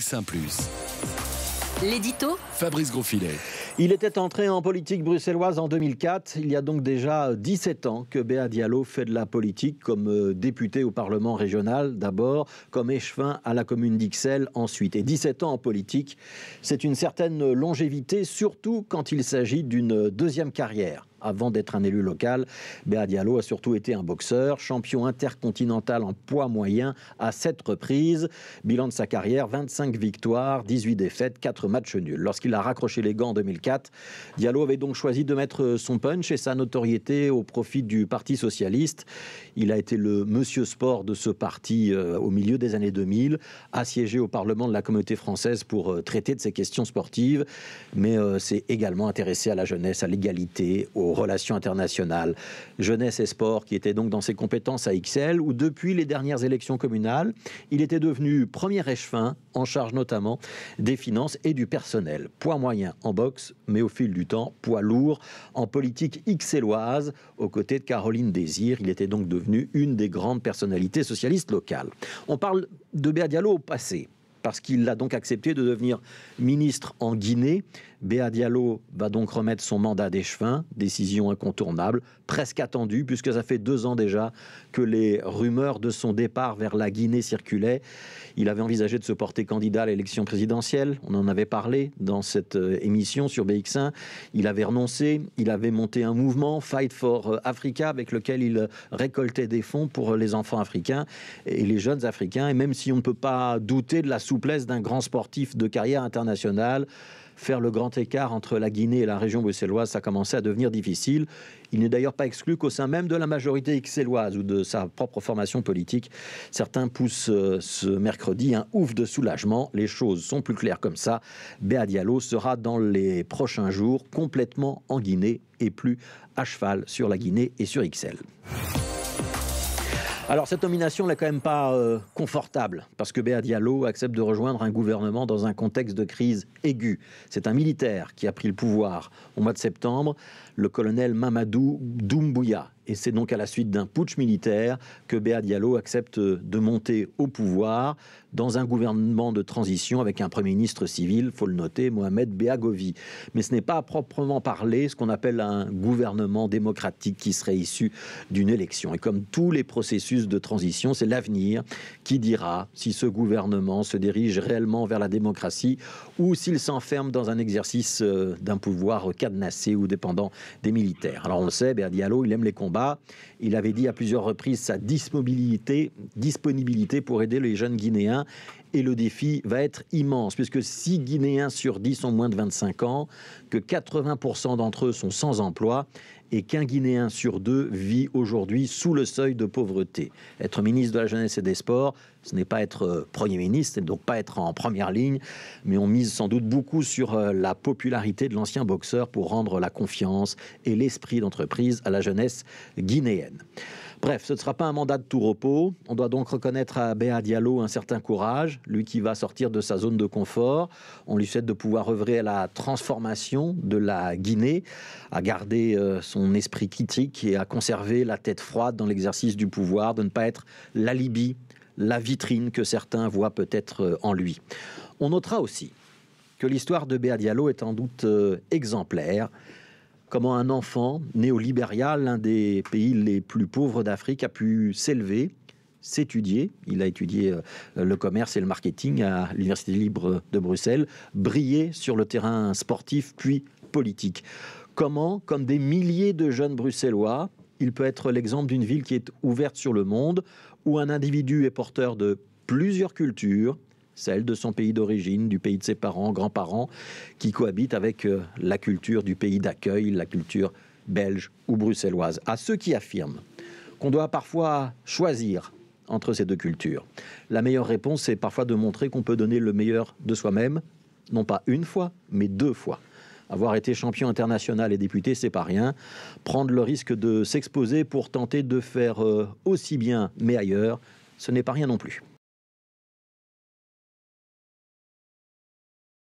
Saint plus L'édito Fabrice Grosfilet. Il était entré en politique bruxelloise en 2004. Il y a donc déjà 17 ans que Béa Diallo fait de la politique comme euh, député au Parlement régional d'abord, comme échevin à la commune d'Ixelles ensuite. Et 17 ans en politique, c'est une certaine longévité, surtout quand il s'agit d'une euh, deuxième carrière avant d'être un élu local, Béa Diallo a surtout été un boxeur, champion intercontinental en poids moyen à 7 reprises. Bilan de sa carrière 25 victoires, 18 défaites, 4 matchs nuls. Lorsqu'il a raccroché les gants en 2004, Diallo avait donc choisi de mettre son punch et sa notoriété au profit du Parti socialiste. Il a été le monsieur sport de ce parti euh, au milieu des années 2000, assiégé au Parlement de la communauté française pour euh, traiter de ces questions sportives, mais euh, s'est également intéressé à la jeunesse, à l'égalité, au relations internationales, jeunesse et sport, qui était donc dans ses compétences à XL, où depuis les dernières élections communales, il était devenu premier échevin, en charge notamment des finances et du personnel. Poids moyen en boxe, mais au fil du temps, poids lourd en politique ixelloise, aux côtés de Caroline Désir. Il était donc devenu une des grandes personnalités socialistes locales. On parle de Berdialo au passé, parce qu'il a donc accepté de devenir ministre en Guinée Béa Diallo va donc remettre son mandat des chevins, décision incontournable, presque attendue, puisque ça fait deux ans déjà que les rumeurs de son départ vers la Guinée circulaient. Il avait envisagé de se porter candidat à l'élection présidentielle, on en avait parlé dans cette euh, émission sur BX1. Il avait renoncé, il avait monté un mouvement, Fight for euh, Africa, avec lequel il récoltait des fonds pour euh, les enfants africains et les jeunes africains. Et même si on ne peut pas douter de la souplesse d'un grand sportif de carrière internationale, faire le grand écart entre la Guinée et la région bruxelloise, ça commençait à devenir difficile. Il n'est d'ailleurs pas exclu qu'au sein même de la majorité xéloise ou de sa propre formation politique, certains poussent euh, ce mercredi un ouf de soulagement. Les choses sont plus claires comme ça. Béa Diallo sera dans les prochains jours complètement en Guinée et plus à cheval sur la Guinée et sur Ixelles. Alors cette nomination n'est quand même pas euh, confortable, parce que Béa Diallo accepte de rejoindre un gouvernement dans un contexte de crise aiguë. C'est un militaire qui a pris le pouvoir au mois de septembre, le colonel Mamadou Doumbouya. Et c'est donc à la suite d'un putsch militaire que Béa Diallo accepte de monter au pouvoir dans un gouvernement de transition avec un Premier ministre civil, faut le noter, Mohamed Béagovi. Mais ce n'est pas à proprement parler ce qu'on appelle un gouvernement démocratique qui serait issu d'une élection. Et comme tous les processus de transition, c'est l'avenir qui dira si ce gouvernement se dirige réellement vers la démocratie ou s'il s'enferme dans un exercice euh, d'un pouvoir cadenassé ou dépendant des militaires. Alors on le sait, Béa Diallo, il aime les il avait dit à plusieurs reprises sa disponibilité pour aider les jeunes Guinéens et le défi va être immense, puisque 6 Guinéens sur 10 ont moins de 25 ans, que 80% d'entre eux sont sans emploi et qu'un Guinéen sur deux vit aujourd'hui sous le seuil de pauvreté. Être ministre de la Jeunesse et des Sports, ce n'est pas être euh, Premier ministre, et donc pas être en première ligne, mais on mise sans doute beaucoup sur euh, la popularité de l'ancien boxeur pour rendre la confiance et l'esprit d'entreprise à la jeunesse guinéenne. Bref, ce ne sera pas un mandat de tout repos. On doit donc reconnaître à Béa Diallo un certain courage, lui qui va sortir de sa zone de confort. On lui souhaite de pouvoir œuvrer à la transformation de la Guinée, à garder euh, son esprit critique et à conserver la tête froide dans l'exercice du pouvoir, de ne pas être l'alibi, la vitrine que certains voient peut-être euh, en lui. On notera aussi que l'histoire de Béa Diallo est en doute euh, exemplaire comment un enfant né l'un des pays les plus pauvres d'Afrique, a pu s'élever, s'étudier. Il a étudié euh, le commerce et le marketing à l'Université libre de Bruxelles, briller sur le terrain sportif puis politique. Comment, comme des milliers de jeunes bruxellois, il peut être l'exemple d'une ville qui est ouverte sur le monde, où un individu est porteur de plusieurs cultures, celle de son pays d'origine, du pays de ses parents, grands-parents, qui cohabitent avec euh, la culture du pays d'accueil, la culture belge ou bruxelloise. À ceux qui affirment qu'on doit parfois choisir entre ces deux cultures, la meilleure réponse est parfois de montrer qu'on peut donner le meilleur de soi-même, non pas une fois, mais deux fois. Avoir été champion international et député, c'est pas rien. Prendre le risque de s'exposer pour tenter de faire euh, aussi bien, mais ailleurs, ce n'est pas rien non plus.